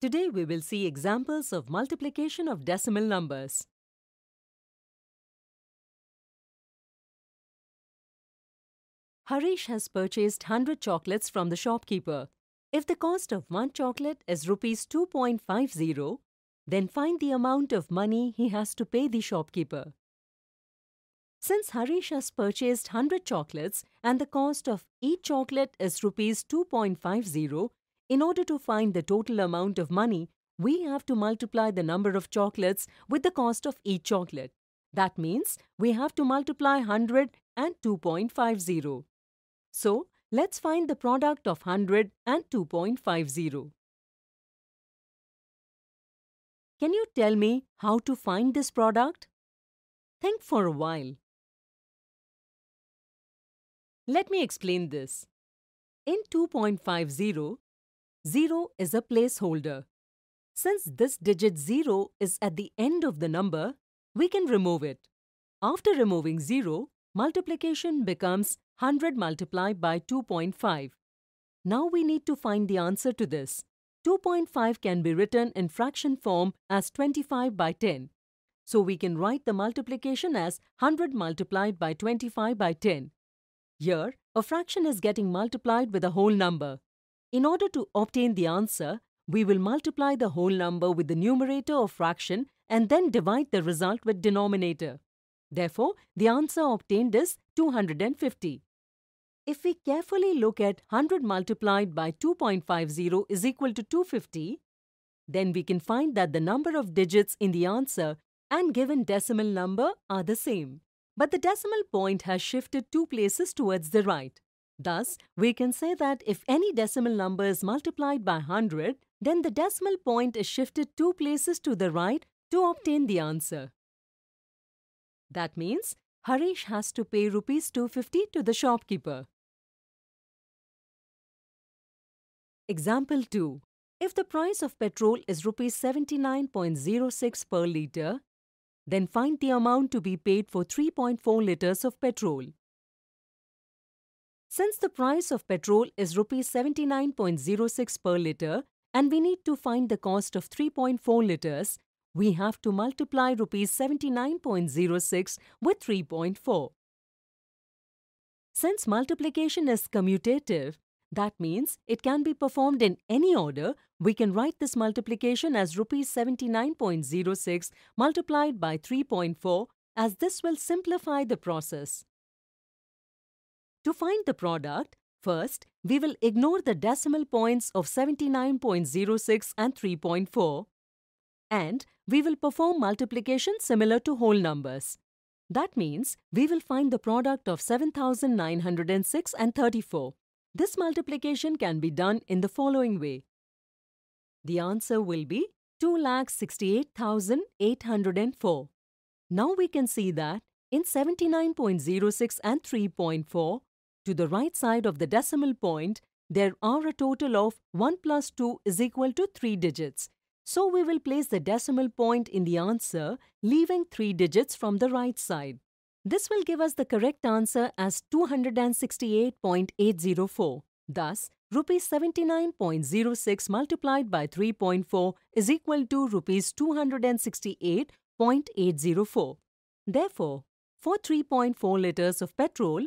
Today we will see examples of multiplication of decimal numbers. Harish has purchased 100 chocolates from the shopkeeper. If the cost of one chocolate is rupees 2.50, then find the amount of money he has to pay the shopkeeper. Since Harish has purchased 100 chocolates and the cost of each chocolate is rupees 2.50, in order to find the total amount of money, we have to multiply the number of chocolates with the cost of each chocolate. That means we have to multiply 100 and 2.50. So, let's find the product of 100 and 2.50. Can you tell me how to find this product? Think for a while. Let me explain this. In 2.50, 0 is a placeholder. Since this digit 0 is at the end of the number, we can remove it. After removing 0, multiplication becomes 100 multiplied by 2.5. Now we need to find the answer to this. 2.5 can be written in fraction form as 25 by 10. So we can write the multiplication as 100 multiplied by 25 by 10. Here, a fraction is getting multiplied with a whole number. In order to obtain the answer, we will multiply the whole number with the numerator of fraction and then divide the result with denominator. Therefore, the answer obtained is 250. If we carefully look at 100 multiplied by 2.50 is equal to 250, then we can find that the number of digits in the answer and given decimal number are the same. But the decimal point has shifted two places towards the right. Thus, we can say that if any decimal number is multiplied by 100, then the decimal point is shifted two places to the right to obtain the answer. That means Harish has to pay rupees 250 to the shopkeeper. Example 2. If the price of petrol is rupees 79.06 per litre, then find the amount to be paid for 3.4 litres of petrol. Since the price of petrol is rupees 79.06 per litre and we need to find the cost of 3.4 litres, we have to multiply rupees 79.06 with 3.4. Since multiplication is commutative, that means it can be performed in any order. We can write this multiplication as rupees 79.06 multiplied by 3.4 as this will simplify the process. To find the product, first, we will ignore the decimal points of 79.06 and 3.4 and we will perform multiplication similar to whole numbers. That means we will find the product of 7906 and 34. This multiplication can be done in the following way. The answer will be 2,68,804. Now we can see that in 79.06 and 3.4, to the right side of the decimal point, there are a total of 1 plus 2 is equal to 3 digits. So we will place the decimal point in the answer, leaving 3 digits from the right side. This will give us the correct answer as 268.804. Thus, rupees 79.06 multiplied by 3.4 is equal to rupees 268.804. Therefore, for 3.4 liters of petrol,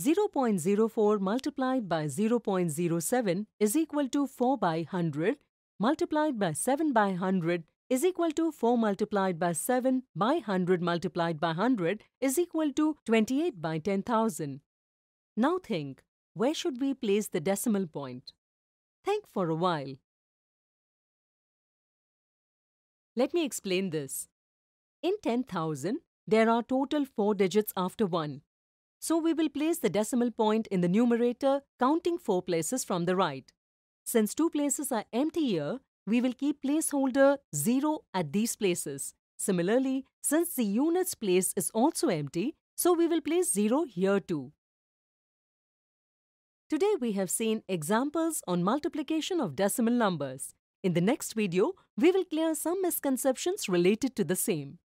0.04 multiplied by 0.07 is equal to 4 by 100 multiplied by 7 by 100 is equal to 4 multiplied by 7 by 100 multiplied by 100 is equal to 28 by 10,000. Now think, where should we place the decimal point? Think for a while. Let me explain this. In 10,000, there are total 4 digits after 1. So we will place the decimal point in the numerator, counting 4 places from the right. Since 2 places are empty here, we will keep placeholder 0 at these places. Similarly, since the units place is also empty, so we will place 0 here too. Today we have seen examples on multiplication of decimal numbers. In the next video, we will clear some misconceptions related to the same.